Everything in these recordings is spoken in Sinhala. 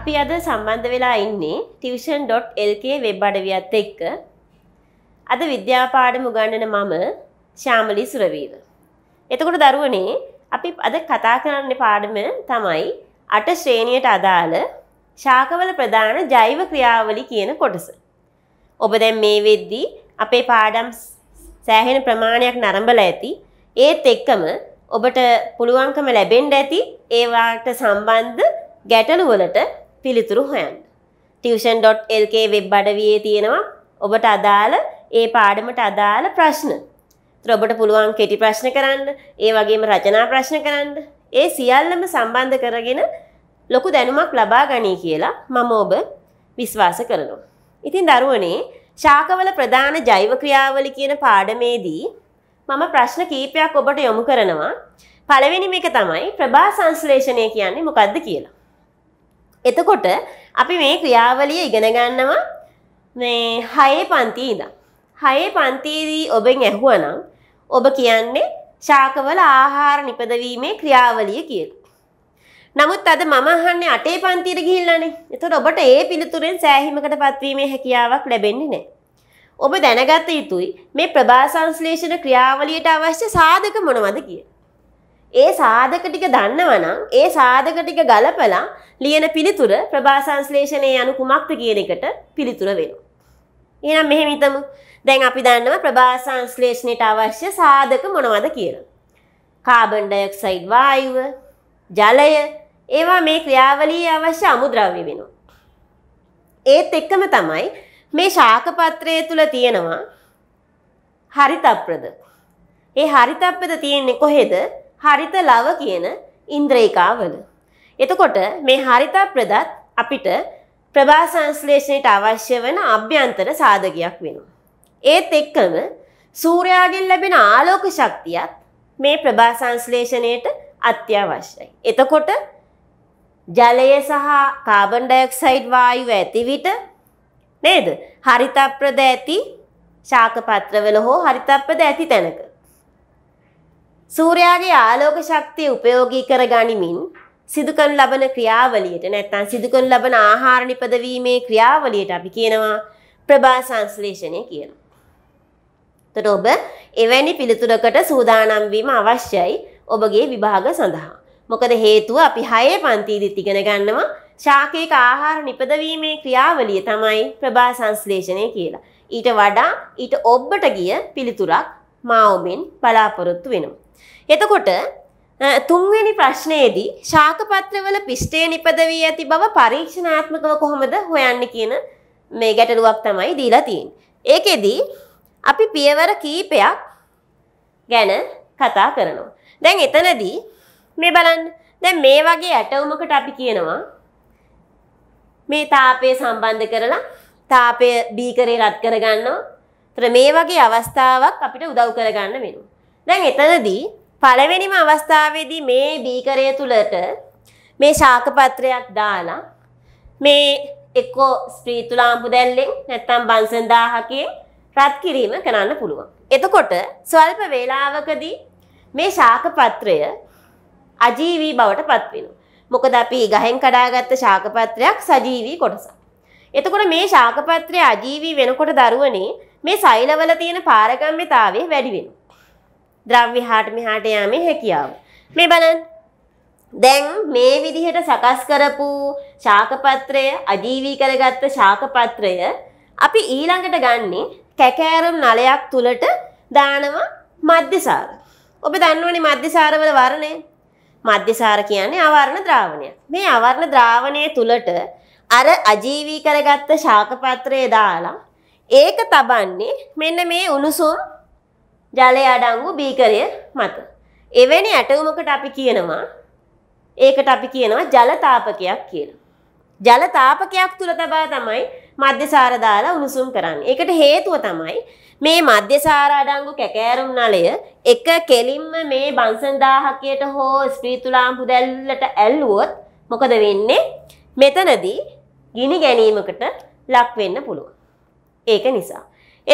අපි අද සම්බන්ධ වෙලා ඉන්නේ tuition.lk වෙබ් අඩවියත් එක්ක. අද විද්‍යාපාඩම උගන්වන මම ශ්‍යාමලී සුරවීර. එතකොට දරුවනේ අපි අද කතා කරන්න පාඩම තමයි අට ශ්‍රේණියට අදාළ ශාකවල ප්‍රධාන ජෛව ක්‍රියාවලි කියන කොටස. ඔබ දැන් මේ වෙද්දී අපේ පාඩම් සෑහෙන ප්‍රමාණයක් නරඹලා ඇති. ඒත් එක්කම ඔබට පුළුවන්කම ලැබෙන්න ඇති ඒවාට සම්බන්ධ ගැටලුවලට පිළිතුරු හොයන්. tuition.lk වෙබ් අඩවියේ තියෙනවා ඔබට අදාළ ඒ පාඩමට අදාළ ප්‍රශ්න. ඔබට පුළුවන් කෙටි ප්‍රශ්න කරන්න, ඒ වගේම රචනා ප්‍රශ්න කරන්න, ඒ සියල්ලම සම්බන්ධ කරගෙන ලොකු දැනුමක් ලබා ගනී කියලා මම ඔබ විශ්වාස කරනවා. ඉතින් දරුවනේ ශාකවල ප්‍රධාන ජෛව ක්‍රියාවලි කියන පාඩමේදී මම ප්‍රශ්න කීපයක් ඔබට යොමු කරනවා. පළවෙනිම එක තමයි ප්‍රභා සංශ්ලේෂණය කියන්නේ මොකද්ද කියලා. එතකොට අපි මේ ක්‍රියාවලිය ඉගෙන ගන්නවා මේ හයේ පන්තියේ ඉඳන්. හයේ පන්තියේදී ඔබෙන් ඇහුවනම් ඔබ කියන්නේ ශාකවල ආහාර නිපදවීමේ ක්‍රියාවලිය කියලා. නමුත් අද මම අහන්නේ අටේ පන්තියට ගිහිල්ලානේ. එතකොට ඔබට ඒ පිළිතුරෙන් සෑහීමකට පත්වීමේ හැකියාවක් ලැබෙන්නේ නැහැ. ඔබ දැනගත යුතුයි මේ ප්‍රභා සංශ්ලේෂණ ක්‍රියාවලියට අවශ්‍ය සාධක මොනවද කියලා. ඒ සාධක ටික දන්නවනම් ඒ සාධක ටික ගලපලා ලියන පිළිතුර ප්‍රභාසංශ්ලේෂණයේ අනු කුමක්ද කියන එකට පිළිතුර වෙනවා. එහෙනම් මෙහෙම හිතමු. දැන් අපි දන්නවා ප්‍රභාසංශ්ලේෂණයට අවශ්‍ය සාධක මොනවද කියලා. කාබන් ඩයොක්සයිඩ් වායුව, ජලය, ඒවා මේ ක්‍රියාවලියේ අවශ්‍ය අමුද්‍රව්‍ය වෙනවා. ඒත් එක්කම තමයි මේ ශාකපත්‍රය තුළ තියෙනවා හරිතප්‍රද. ඒ හරිතප්‍රද තියෙන්නේ කොහෙද? හරිත ලව කියන ඉන්ද්‍රේකාවල. එතකොට මේ හරිතා ප්‍රදත් අපිට ප්‍රභා සංශ්ලේෂණයට අවශ්‍ය වන අභ්‍යන්තර සාධකයක් වෙනවා. ඒත් එක්කම සූර්යාගෙන් ලැබෙන ආලෝක ශක්තියත් මේ ප්‍රභා සංශ්ලේෂණයට අත්‍යවශ්‍යයි. එතකොට ජලය සහ කාබන් ඩයොක්සයිඩ් වායුව ඇති විට නේද? හරිතප්‍රද ඇති ශාකපත්‍රවල හෝ හරිතප්‍රද ඇති තැනක සූර්යාගේ ආලෝක ශක්තිය උපයෝගී කර ගනිමින් සිදුකන් ලබන ක්‍රියාවලියට නැත්නම් සිදුකන් ලබන ආහාර නිපදවීමේ ක්‍රියාවලියට අපි කියනවා ප්‍රභා සංශ්ලේෂණය කියලා. එතකොට ඔබ එවැනි පිළිතුරකට සූදානම් වීම අවශ්‍යයි ඔබගේ විභාග සඳහා. මොකද හේතුව අපි 6 පන්තිදීත් ඉගෙන ගන්නවා ශාකයක ආහාර නිපදවීමේ ක්‍රියාවලිය තමයි ප්‍රභා සංශ්ලේෂණය කියලා. ඊට වඩා ඊට ඔබට ගිය පිළිතුරක් මා ඔබෙන් බලාපොරොත්තු වෙනවා. එතකොට තුන්වෙනි ප්‍රශ්නයේදී ශාකපත්‍රවල පිෂ්ඨය නිපද වී ඇති බව පරීක්ෂණාත්මකව කොහොමද හොයන්නේ කියන මේ ගැටලුවක් තමයි දීලා තියෙන්නේ. ඒකෙදි අපි පියවර කීපයක් ගැන කතා කරනවා. දැන් එතනදී මේ බලන්න දැන් මේ වගේ ඇටවුමකට අපි කියනවා මේ තාපය සම්බන්ධ කරලා තාපය බීකරේ රත් කරගන්නවා. ඒතර මේ වගේ අවස්ථාවක් අපිට උදව් කරගන්න වෙනවා. දැන් එතනදී පළවෙනිම අවස්ථාවේදී මේ බීකරය තුලට මේ ශාක පත්‍රයක් දාලා මේ එක්කෝ ස්ප්‍රීතුලාම්බු දැල්ලෙන් නැත්නම් බන්සන් දාහකයෙන් රත් කිරීම කරන්න පුළුවන්. එතකොට ස්වල්ප වේලාවකදී මේ ශාක පත්‍රය අජීවී බවට පත් වෙනවා. මොකද අපි ගහෙන් කඩාගත්ත ශාක පත්‍රයක් සජීවී කොටසක්. එතකොට මේ ශාක පත්‍රය අජීවී වෙනකොට දරුවනේ මේ සෛලවල තියෙන පාරගම්‍යතාවය වැඩි වෙනවා. ද්‍රව්‍ය හාට මෙහාට යාමේ හැකියාව. මේ බලන්න. දැන් මේ විදිහට සකස් කරපු ශාකපත්‍රය අජීවී කරගත්ත ශාකපත්‍රය අපි ඊළඟට ගන්නේ කැකෑරුම් නලයක් තුලට දානවා මධ්‍යසාර. ඔබ දන්නවනේ මධ්‍යසාරවල වර්ණය. මධ්‍යසාර කියන්නේ අවර්ණ ද්‍රාවණයක්. මේ අවර්ණ ද්‍රාවණය තුලට අර අජීවී කරගත්ත ශාකපත්‍රය දාලා ඒක තබන්නේ මෙන්න මේ උණුසුම් ජලය අඩංගු බීකරය මත. එවැනි ඇටවුමකට අපි කියනවා ඒකට අපි කියනවා ජලතාපකයක් කියලා. ජලතාපකයක් තුළ තබා තමයි මධ්‍යසාර දාලා උණුසුම් කරන්නේ. ඒකට හේතුව තමයි මේ මධ්‍යසාර අඩංගු කැකෑරුම් නලය එක කෙලින්ම මේ බන්සන් දාහකයට හෝ ස්පීතුලාම්පු දැල්ලට ඇල්ලුවොත් මොකද වෙන්නේ? මෙතනදී ගිනි ගැනීමකට ලක් වෙන්න පුළුවන්. ඒක නිසා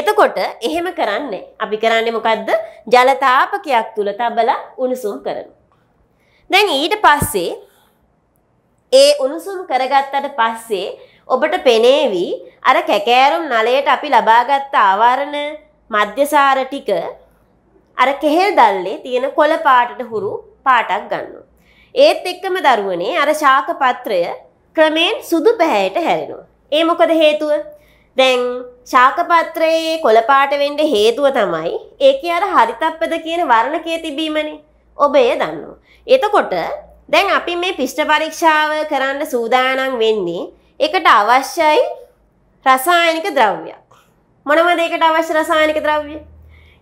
එතකොට එහෙම කරන්නේ අපි කරන්නේ මොකද්ද? ජල තාපකයක් තුල තබලා උණුසුම් කරනවා. දැන් ඊට පස්සේ ඒ උණුසුම් කරගත්තට පස්සේ ඔබට පෙනේවි අර කැකෑරුම් නලයට අපි ලබාගත් ආවරණ මධ්‍යසාර ටික අර කෙහෙල් දැල්ලේ තියෙන කොළ පාටට හුරු පාටක් ගන්නවා. ඒත් එක්කම දරුවනේ අර ශාක පත්‍රය ක්‍රමෙන් සුදු පැහැයට හැරෙනවා. ඒ මොකද හේතුව? දැන් ශාකපත්‍රයේ කොළපාට වෙන්ඩ හේතුව තමයි ඒක අර හරිතප්පද කියන වර්ණකය තිබීමනි ඔබ එය දන්නවා. එතකොට දැන් අපි මේ පිෂ්ට පරීක්ෂාව කරන්න සූදානම් වෙන්නේ එකට අවශ්‍යයි රසායනික ද්‍රව්‍යයක්. මොනමද ඒකට අවශ්‍ය රසායනික ද්‍රව්‍ය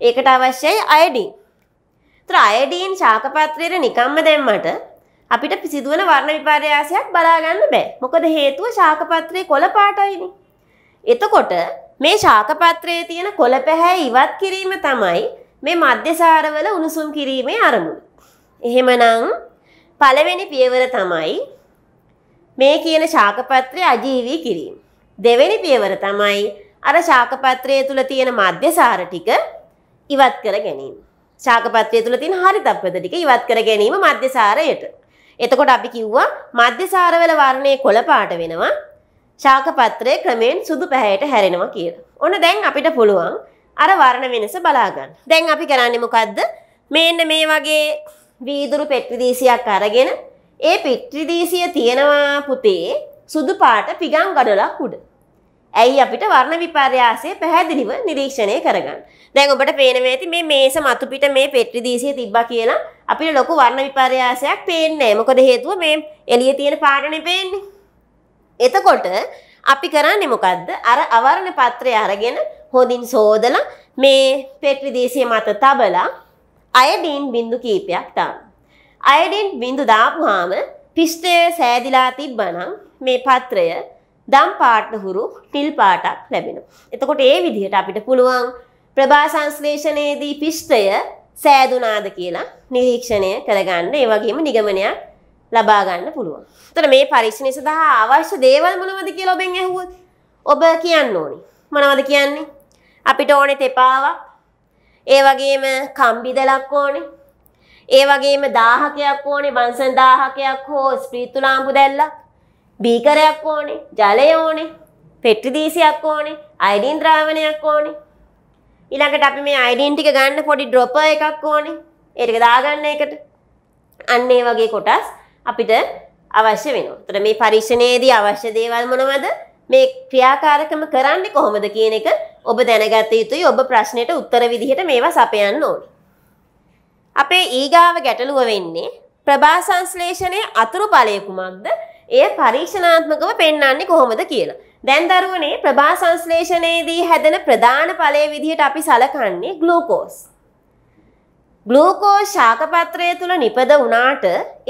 ඒකට අවශ්‍යයි අයඩින්. තර අයඩීන් ශාකපත්‍රයට නිකම්ම දැම්මට අපිට පිසිදුවන වර්ණ විපර්යාසයක් බලාගන්න බෑ මොකද හේතුව ශාකපත්‍රයේ කොළපාටයිනිි එතකොට මේ ශාකපත්‍රයේ තියෙන කොළපැහැ ඉවත් කිරීම තමයි මේ මධ්‍යසාරවල උණුසුම් කිරීමේ අරමුණ. එහෙමනම් පළවෙනි පියවර තමයි මේ කියන ශාකපත්‍රය අජීවී කිරීම. දෙවෙනි පියවර තමයි අර ශාකපත්‍රය තුළ තියෙන මධ්‍යසාර ටික ඉවත් කර ගැනීම. ශාකපත්‍රය තුළ තියෙන හරිතප්පද ටික ඉවත් කර ගැනීම මධ්‍යසාරයට. එතකොට අපි කිව්වා මධ්‍යසාරවල වර්ණයේ කොළ පාට වෙනවා. ශාකපත්‍රය ක්‍රමයෙන් සුදු පැහැයට හැරෙනවා කියලා. ඔන්න දැන් අපිට පුළුවන් අර වර්ණ වෙනස බලාගන්න. දැන් අපි කරන්නේ මොකද්ද? මේන්න මේ වගේ වීදුරු පෙට්‍රි දීසියක් අරගෙන ඒ පෙට්‍රි දීසිය තියනවා පුතේ සුදු පාට පිගම් ගඩොලක් උඩ. ඇයි අපිට වර්ණ විපර්යාසය පැහැදිලිව නිරීක්ෂණය කරගන්න. දැන් ඔබට පේනවා ඇති මේ මේස මතු පිට මේ පෙට්‍රි දීසිය තිබ්බා කියලා අපිට ලොකු වර්ණ විපර්යාසයක් පේන්නේ නැහැ. මොකද හේතුව මේ එළියේ තියෙන පාට නෙපෙන්නේ. එතකොට අපි කරන්නේ මොකද්ද? අර අවරණ පත්‍රය අරගෙන හොඳින් සෝදලා මේ පෙට්‍රි දීසිය මත තබලා අයඩින් බිඳු කීපයක් දාන්න. අයඩින් බිඳු දාපුවාම පිෂ්ඨය සෑදිලා තිබ්බනම් මේ පත්‍රය දම් පාට හුරු නිල් පාටක් ලැබෙනවා. එතකොට ඒ විදිහට අපිට පුළුවන් ප්‍රභා සංශ්ලේෂණයේදී පිෂ්ඨය සෑදුනාද කියලා නිරීක්ෂණය කරගන්න. ඒ වගේම නිගමනයක් ලබා ගන්න පුළුවන්. එතන මේ පරීක්ෂණය සඳහා අවශ්‍ය දේවල් මොනවද කියලා ඔබෙන් ඇහුවොත් ඔබ කියන්න ඕනේ. මොනවද කියන්නේ? අපිට ඕනේ තෙපාවක්. ඒ වගේම කම්බි දලක් ඕනේ. ඒ වගේම දාහකයක් ඕනේ, බන්සන් දාහකයක් හෝ ස්පීතු ලාම්පු දැල්ලක්. බීකරයක් ඕනේ, ජලය ඕනේ, පෙට්‍රි දීසියක් ඕනේ, අයඩින් ද්‍රාවණයක් ඕනේ. ඊළඟට අපි මේ අයඩින් ටික ගන්න පොඩි ඩ්‍රොපර් එකක් ඕනේ. ඒක දාගන්න එකට. අන්න ඒ වගේ කොටස් අපිට අවශ්‍ය වෙනවා. එතකොට මේ පරීක්ෂණයේදී අවශ්‍ය දේවල් මොනවද? මේ ක්‍රියාකාරකම කරන්නේ කොහොමද කියන එක ඔබ දැනගත යුතුයි. ඔබ ප්‍රශ්නෙට උත්තර විදිහට මේවා සපයන්න ඕනේ. අපේ ඊගාව ගැටලුව වෙන්නේ ප්‍රභා සංශ්ලේෂණයේ අතුරු ඵලය කුමක්ද? එය පරීක්ෂණාත්මකව පෙන්වන්නේ කොහොමද කියලා. දැන් දරුවනේ ප්‍රභා සංශ්ලේෂණයේදී හැදෙන ප්‍රධාන ඵලයේ විදිහට අපි සලකන්නේ ග්ලූකෝස්. ග්ලූකෝ ශාකපත්‍රය තුළ නිපද වුණාට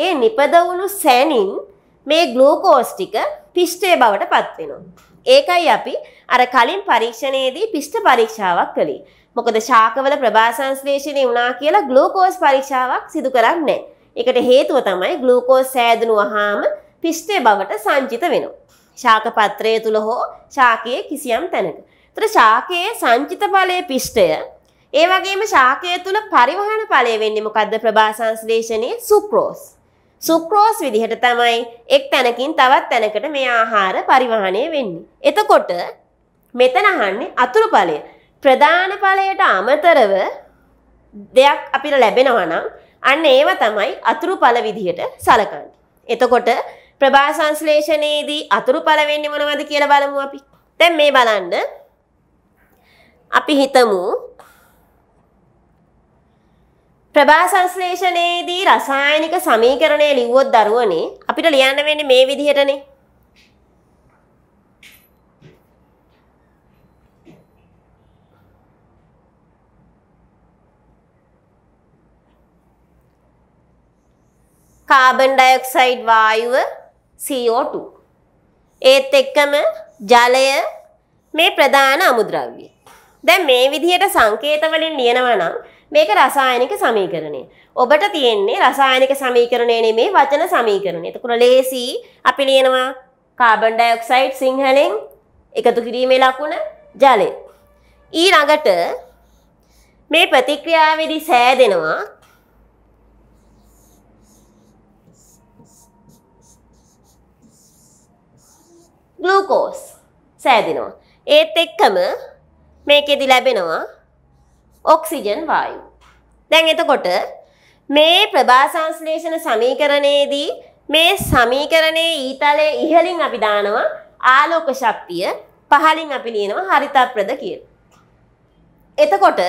ඒ නිපද වුණු සැනින් මේ ග්ලූකෝස් ටික පිෂ්ඨය බවට පත් වෙනවා. ඒකයි අපි අර කලින් පරීක්ෂණයේදී පිෂ්ඨ පරීක්ෂාවක් කළේ. මොකද ශාකවල ප්‍රභාසංශ්ලේෂණය වුණා කියලා ග්ලූකෝස් පරීක්ෂාවක් සිදු කරන්නේ නැහැ. ඒකට හේතුව තමයි ග්ලූකෝස් සෑදුණු වහාම පිෂ්ඨය බවට සංචිත වෙනවා. ශාක පත්‍රය තුල හෝ ශාකයේ කිසියම් තැනක. ඒතර ශාකයේ සංචිත ඵලයේ පිෂ්ඨය ඒ වගේම ශාකය තුල පරිවහන ඵලය වෙන්නේ මොකද්ද ප්‍රභාසංශ්ලේෂණයේ සුක්‍රෝස්. සුක්‍රෝස් විදිහට තමයි එක් තැනකින් තවත් තැනකට මේ ආහාර පරිවහණය වෙන්නේ. එතකොට මෙතන අහන්නේ අතුරු ඵලය. ප්‍රධාන ඵලයට අමතරව දෙයක් අපිට ලැබෙනවා නම් අන්න ඒව තමයි අතුරු ඵල විදිහට සලකන්නේ. එතකොට ප්‍රභා සංශ්ලේෂණයේදී අතුරු ඵල වෙන්නේ මොනවද කියලා බලමු අපි. දැන් මේ බලන්න අපි හිතමු ප්‍රභාසංශ්ලේෂණයේදී රසායනික සමීකරණය ලිව්වොත් දරුවනේ අපිට ලියන්න වෙන්නේ මේ විදිහටනේ. කාබන් ඩයොක්සයිඩ් වායුව CO2 ඒත් එක්කම ජලය මේ ප්‍රධාන අමුද්‍රව්‍ය. දැන් මේ විදිහට සංකේත වලින් ලියනවා නම් මේක රසායනික සමීකරණය. ඔබට තියෙන්නේ රසායනික සමීකරණය නෙමේ වචන සමීකරණය. එතකොට ලේසි අපි ලියනවා කාබන් ඩයොක්සයිඩ් සිංහලෙන් එකතු කිරීමේ ලකුණ ජලය. ඊළඟට මේ ප්‍රතික්‍රියාවේදී සෑදෙනවා ග්ලූකෝස් සෑදෙනවා. ඒත් එක්කම මේකෙදි ලැබෙනවා ඔක්සිජන් වායු. දැන් එතකොට මේ ප්‍රභා සංශ්ලේෂණ සමීකරණයේදී මේ සමීකරණයේ ඊතලයේ ඉහළින් අපි දානවා ආලෝක ශක්තිය පහළින් අපි ලියනවා හරිතප්‍රද කියලා. එතකොට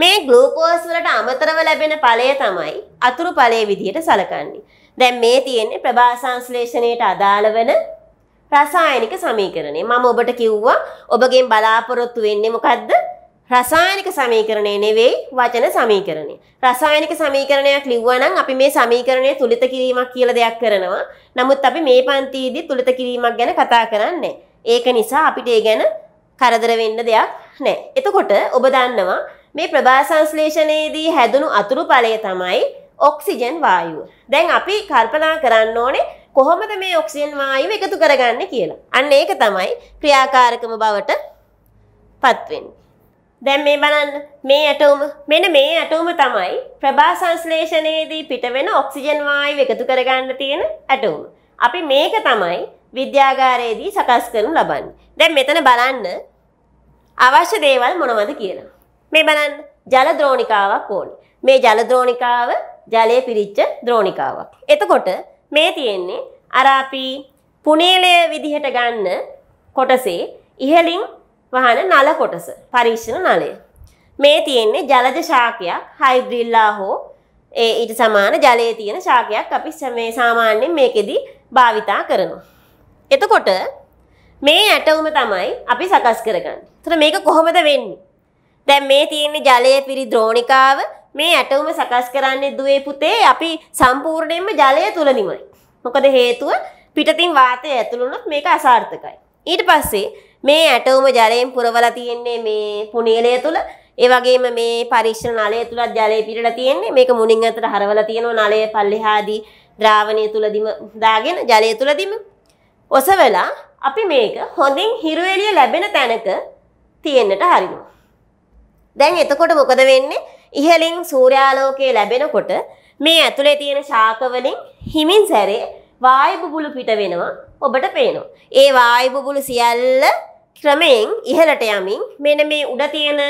මේ ග්ලූකෝස් වලට අමතරව ලැබෙන ඵලය තමයි අතුරු ඵලයේ විදිහට සැලකන්නේ. දැන් මේ තියෙන්නේ ප්‍රභා සංශ්ලේෂණයට අදාළ වෙන රසායනික සමීකරණය. මම ඔබට කිව්වා ඔබගෙන් බලාපොරොත්තු වෙන්නේ මොකද්ද? රසායනික සමීකරණය නෙවෙයි වචන සමීකරණය. රසායනික සමීකරණයක් ලිව්වා නම් අපි මේ සමීකරණය තුලිත කිරීමක් කියලා දෙයක් කරනවා. නමුත් අපි මේ පන්තියේදී තුලිත කිරීමක් ගැන කතා කරන්නේ ඒක නිසා අපිට ඒ ගැන කරදර වෙන්න දෙයක් නැහැ. එතකොට ඔබ දන්නවා මේ ප්‍රභා සංශ්ලේෂණයේදී හැදුණු අතුරු ඵලය තමයි ඔක්සිජන් වායුව. දැන් අපි කල්පනා කරන්න ඕනේ කොහොමද මේ ඔක්සිජන් වායුව එකතු කරගන්නේ කියලා. අන්න ඒක තමයි ක්‍රියාකාරකම බවට පත්වෙන්නේ. දැන් මේ බලන්න මේ ඇටෝම මෙන්න මේ ඇටෝම තමයි ප්‍රභා සංශ්ලේෂණයේදී පිටවෙන ඔක්සිජන් වායුව එකතු කරගන්න තියෙන ඇටෝම. අපි මේක තමයි විද්‍යාගාරයේදී සකස් කරනු ලබන්නේ. දැන් මෙතන බලන්න අවශ්‍ය දේවල් මොනවද කියලා. මේ බලන්න ජල ද්‍රෝණිකාවක් ඕනේ. මේ ජල ද්‍රෝණිකාව ජලයේ පිරිච්ච ද්‍රෝණිකාවක්. එතකොට මේ තියෙන්නේ අර අපි පුනේලය විදිහට ගන්න කොටසේ ඉහළින් වහන නල කොටස පරීක්ෂණ නලය. මේ තියෙන්නේ ජලජ ශාකයක් හයිබ්‍රිල්ලා හෝ ඒ ඊට සමාන ජලයේ තියෙන ශාකයක් අපි මේ සාමාන්‍යයෙන් මේකෙදි භාවිතා කරනවා. එතකොට මේ ඇටවුම තමයි අපි සකස් කරගන්නේ. එතකොට මේක කොහොමද වෙන්නේ? දැන් මේ තියෙන්නේ ජලයේ පිරි ද්‍රෝණිකාව මේ ඇටවුම සකස් කරන්නේ දුවේ පුතේ අපි සම්පූර්ණයෙන්ම ජලය තුල නිමයි. මොකද හේතුව පිටතින් වාතය ඇතුළු වුණොත් මේක අසාර්ථකයි. ඊට පස්සේ මේ ඇටවුම ජලයෙන් පුරවලා තියෙන්නේ මේ පුනීලය තුල. ඒ වගේම මේ පරීක්ෂණ නලය තුලත් ජලය පිරලා තියෙන්නේ. මේක මුණින් අතර හරවලා තියෙනවා නලය පල්ලෙහාදී ද්‍රාවණය තුලදීම දාගෙන ජලය තුලදීම ඔසවලා අපි මේක හොඳින් හිරු එළිය ලැබෙන තැනක තියෙන්නට හරිනවා. දැන් එතකොට මොකද වෙන්නේ? ඉහළින් සූර්යාලෝකය ලැබෙනකොට මේ ඇතුලේ තියෙන ශාක වලින් හිමින් සැරේ වායු බුබුලු පිට වෙනවා. ඔබට පේනවා. ඒ වායු බුබුලු සියල්ල ක්‍රමයෙන් ඉහළට යමින් මෙන්න මේ උඩ තියෙන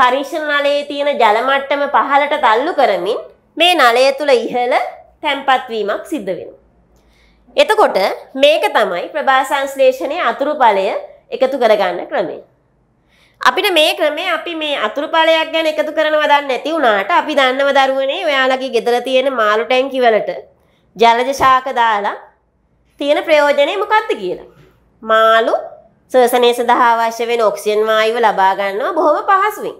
පරීක්ෂණ නලයේ තියෙන ජල මට්ටම පහළට තල්ලු කරමින් මේ නලය තුල ඉහළ තැම්පත් වීමක් සිද්ධ වෙනවා. එතකොට මේක තමයි ප්‍රභා සංශ්ලේෂණයේ අතුරු ඵලය එකතු කරගන්න ක්‍රමය. අපිට මේ ක්‍රමේ අපි මේ අතුරු ඵලයක් ගැන එකතු කරනවා දන්නේ නැති වුණාට අපි දන්නව දරුවනේ ඔයාලගේ ගෙදර තියෙන මාළු ටැංකිවලට ජලජ ශාක දාලා තියෙන ප්‍රයෝජනය මොකක්ද කියලා. මාළු ශ්වසනය සඳහා අවශ්‍ය වෙන ඔක්සිජන් වායුව ලබා ගන්නවා බොහොම පහසුවෙන්.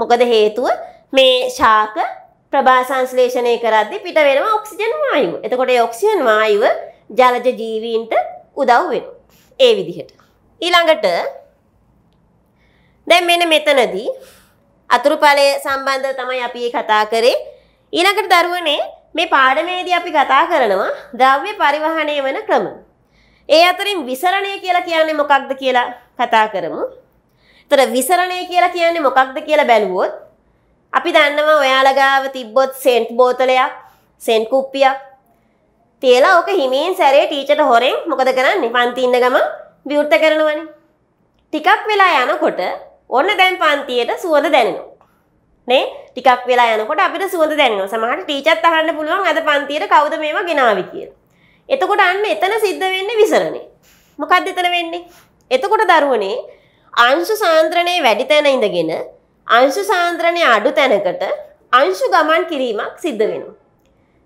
මොකද හේතුව මේ ශාක ප්‍රභා සංශ්ලේෂණය කරද්දී පිට වෙනවා ඔක්සිජන් වායුව. එතකොට ඒ ඔක්සිජන් වායුව ජලජ ජීවීන්ට උදව් වෙනවා. ඒ විදිහට. ඊළඟට දැන් මෙන්න මෙතනදී අතුරුඵලය සම්බන්ධව තමයි අපි කතා කරේ. ඊළඟට දරුවනේ මේ පාඩමේදී අපි කතා කරනවා ද්‍රව්‍ය පරිවහණය වන ක්‍රම. ඒ අතරින් විසරණය කියලා කියන්නේ මොකක්ද කියලා කතා කරමු. ඒතර විසරණය කියලා කියන්නේ මොකක්ද කියලා බැලුවොත් අපි දන්නවා ඔයාලා ගාව තිබ්බොත් සෙන්ට් බෝතලයක්, සෙන්ට් කුප්පියක් තියලා ඕක හිමීන් සැරේ ටීචර්ට හොරෙන් මොකද කරන්නේ? පන්ති ඉන්න ගමන් විවෘත කරනවනේ. ටිකක් වෙලා යනකොට ඔන්න දැන් පන්තියට සුවඳ දැනෙනවා. නේ ටිකක් වෙලා යනකොට අපිට සුවඳ දැනෙනවා. සමහර ටීචර්ත් අහන්න පුළුවන් අද පන්තියට කවුද මේවා ගෙනාවි කියලා. එතකොට අන්න එතන සිද්ධ වෙන්නේ විසරණේ. මොකක්ද එතන වෙන්නේ? එතකොට දරුවනේ අංශු සාන්ද්‍රණය වැඩි තැන ඉඳගෙන අංශු සාන්ද්‍රණය අඩු තැනකට අංශු ගමන් කිරීමක් සිද්ධ වෙනවා.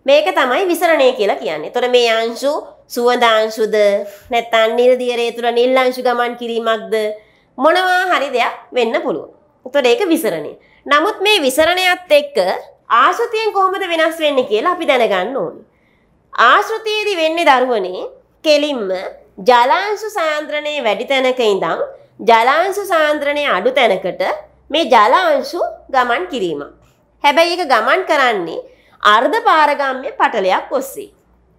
මේක තමයි විසරණය කියලා කියන්නේ. එතකොට මේ අංශු සුවඳ අංශුද නැත්නම් නිර්දියරේ තුල නිල් අංශු ගමන් කිරීමක්ද මොනවා හරි දෙයක් වෙන්න පුළුවන්. එතකොට ඒක විසරණය. නමුත් මේ විසරණයත් එක්ක ආශෘතියෙන් කොහොමද වෙනස් වෙන්නේ කියලා අපි දැනගන්න ඕනි. ආශෘතියේදී වෙන්නේ දරුවනේ කෙලින්ම ජලාංශු සාන්ද්‍රණය වැඩි තැනක ඉඳන් ජලාංශු සාන්ද්‍රණය අඩු තැනකට මේ ජලාංශු ගමන් කිරීම. හැබැයි ඒක ගමන් කරන්නේ අර්ධ පාරගම්ම්‍ය පටලයක් ඔස්සේ.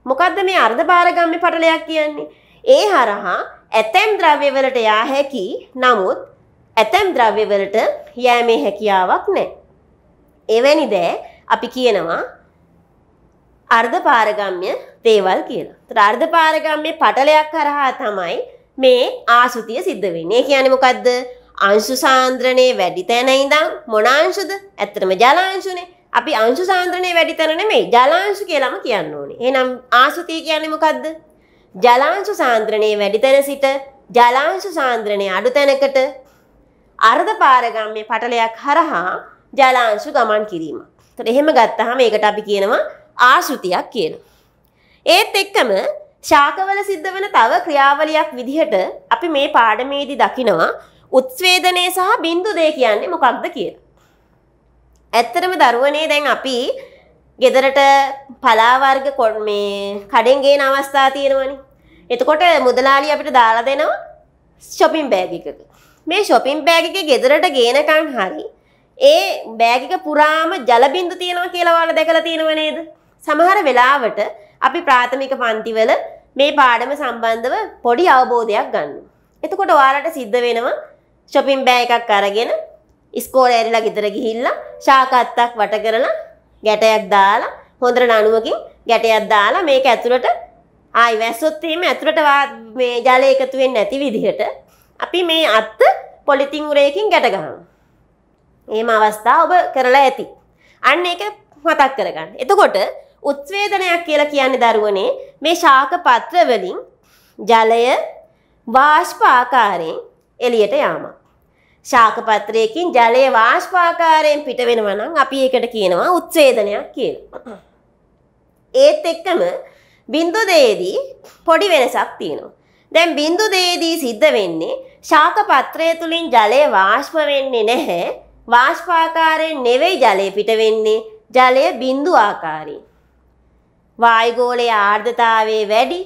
මොකද්ද මේ අර්ධ පාරගම්ම්‍ය පටලයක් කියන්නේ? ඒ හරහා ඇතැම් ද්‍රව්‍යවලට යා හැකි නමුත් ඇතැම් ද්‍රව්‍යවලට යෑමේ හැකියාවක් නැහැ. එවැනි දෑ අපි කියනවා අර්ධපාරගම්‍ය දේවල් කියලා. ඒතර අර්ධපාරගම්‍ය පටලයක් කරහා තමයි මේ ආසුතිය සිද්ධ වෙන්නේ. ඒ කියන්නේ මොකද්ද? අංශු සාන්ද්‍රණය වැඩි තැන ඉඳන් මොන අංශුද? ඇත්තටම ජලාංශුනේ. අපි අංශු සාන්ද්‍රණය වැඩි තැන නෙමෙයි ජලාංශු කියලාම කියන්න ඕනේ. එහෙනම් ආසුතිය කියන්නේ මොකද්ද? ජලාංශු සාන්ද්‍රණය වැඩි තැන සිට ජලාංශු සාන්ද්‍රණය අඩු තැනකට අර්ධ පාරගම්මය පටලයක් හරහා ජලාංශු ගමන් කිරීම. තොට එහෙම ගත්තහම ඒකට අපි කියනවා ආශෘතියක් කියන. ඒත් එක්කම ශාකවල සිද්ධ වන තව ක්‍රියාවලියක් විදිහට අපි මේ පාඩමේදී දකිනවා උත්ස්වේදනය සහ බින්දු දේ කියන්නේ මොකක්ද කිය. ඇත්තටම දරුවනේ දැන් අපි ගෙදරට පලාවර්ග කොඩ් මේ කඩෙන්ගේ අවස්ථා තියෙනවනි. එතකොට මුදලාලි අපිට දාලා දෙනවා ශොපින් බෑගිකක. මේ ෂොපින් බෑග් එක ගෙදරට ගේනකන් හරි ඒ බෑග් එක පුරාම ජල බින්දු තියෙනවා කියලා ඔයාලා දැකලා තියෙනව නේද? සමහර වෙලාවට අපි ප්‍රාථමික පන්තිවල මේ පාඩම සම්බන්ධව පොඩි අවබෝධයක් ගන්න. එතකොට ඔයාලට සිද්ධ වෙනවා ෂොපින් බෑ එකක් අරගෙන ඉස්කෝලේ ඇරිලා ගෙදර ගිහිල්ලා ශාකත්තක් වට කරලා ගැටයක් දාලා හොඳට නණුවකින් ගැටයක් දාලා මේක ඇතුළට ආයි වැස්සොත් එහෙම ඇතුළට මේ ජලය එකතු වෙන්නේ නැති විදිහට අපි මේ අත්ත පොලිතිං උරයකින් ගැටගහම්. ඒම අවස්ථා ඔබ කරලා ඇති. අන්න එක මතක් කරගන්න. එතකොට උත්වේදනයක් කියලා කියන්නේ දරුවනේ මේ ශාක පත්‍රවලින් ජලය වාෂ්පාකාරයෙන් එළියට යාමක්. ශාකපත්‍රයකින් ජලය වාෂ්පාකාරයෙන් පිට වෙනවා නම් අපි ඒකට කියනවා උත්සේදනයක් කියලා. ඒත් එක්කම බිඳු දෙයේදී පොඩි වෙනසක් තියෙනවා. දැන් බිඳු දේදී සිද්ධ වෙන්නේ ශාක පත්‍රය තුලින් ජලය වාෂ්ප වෙන්නේ නැහැ. වාෂ්ප ආකාරයෙන් නෙවෙයි ජලය පිට වෙන්නේ. ජලය බිඳු ආකාරයෙන්. වායුගෝලයේ ආර්ද්‍රතාවයේ වැඩි.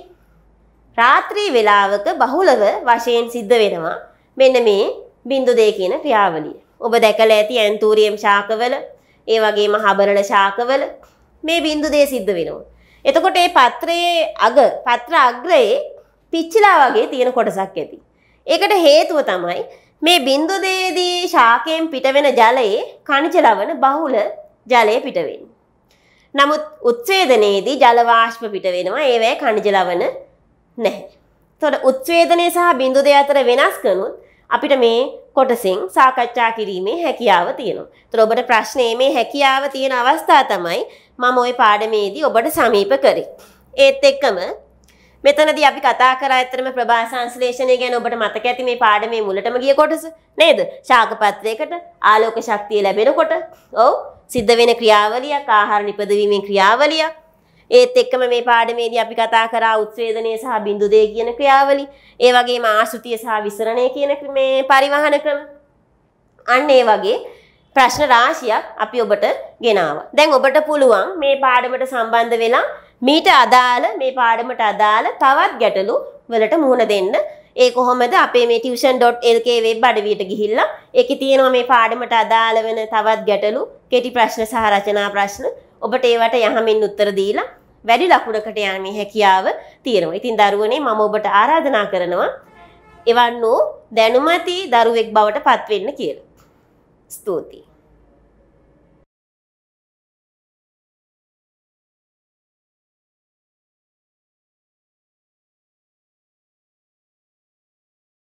රාත්‍රී වේලාවක බහුලව වශයෙන් සිද්ධ වෙනවා. මෙන්න මේ බිඳු දේ කියන ක්‍රියාවලිය. ඔබ දැකලා ඇති ඇන්තූරියම් ශාකවල, ඒ වගේම හබරල ශාකවල මේ බිඳු දේ සිද්ධ වෙනවා. එතකොට මේ පත්‍රයේ අග, පත්‍ර අග්‍රයේ පිච්චිලා වගේ තියෙන කොටසක් ඇති. ඒකට හේතුව තමයි මේ බින්දු දේදී ශාකයෙන් පිටවෙන ජලයේ කණිජ ලවණ බහුල ජලය පිටවෙන්නේ. නමුත් උත්සේදනයේදී ජල වාෂ්ප පිට වෙනවා. ඒවැය කණිජ ලවණ නැහැ. එතකොට උත්සේදනය සහ බින්දු දෙය අතර වෙනස්කනුත් අපිට මේ කොටසෙන් සාකච්ඡා කිරීමේ හැකියාව තියෙනවා. එතකොට ඔබට ප්‍රශ්නේ මේ හැකියාව තියෙන අවස්ථා තමයි මම ওই පාඩමේදී ඔබට සමීප කරේ. ඒත් එක්කම මෙතනදී අපි කතා කරා ඇත්තටම ප්‍රභා සංශ්ලේෂණය ගැන ඔබට මතක ඇති මේ පාඩමේ මුලටම ගිය කොටස නේද? ශාක පත්‍රයකට ආලෝක ශක්තිය ලැබෙනකොට ඔව් සිද්ධ වෙන ක්‍රියාවලියක් ආහාර නිපදවීමේ ක්‍රියාවලියක් ඒත් එක්කම මේ පාඩමේදී අපි කතා කරා උත්වේදනය සහ බිඳුදේ කියන ක්‍රියාවලි ඒ වගේම ආශෘතිය සහ විසරණය කියන මේ පරිවහන ක්‍රම අන්න ඒ වගේ ප්‍රශ්න රාශියක් අපි ඔබට ගෙනාවා. දැන් ඔබට පුළුවන් මේ පාඩමට සම්බන්ධ වෙලා මීට අදාළ මේ පාඩමට අදාළ තවත් ගැටලු වලට මුහුණ දෙන්න. ඒ කොහොමද අපේ මේ tuition.lk වෙබ් අඩවියට ගිහිල්ලා ඒකේ තියෙනවා මේ පාඩමට අදාළ වෙන තවත් ගැටලු, කෙටි ප්‍රශ්න සහ රචනා ප්‍රශ්න. ඔබට ඒවට යහමින් උත්තර දීලා වැඩි ලකුණකට යෑමේ හැකියාව තියෙනවා. ඉතින් දරුවනේ මම ඔබට ආරාධනා කරනවා එවන් වූ දැනුමති දරුවෙක් බවට පත්වෙන්න කියලා. ස්තුතියි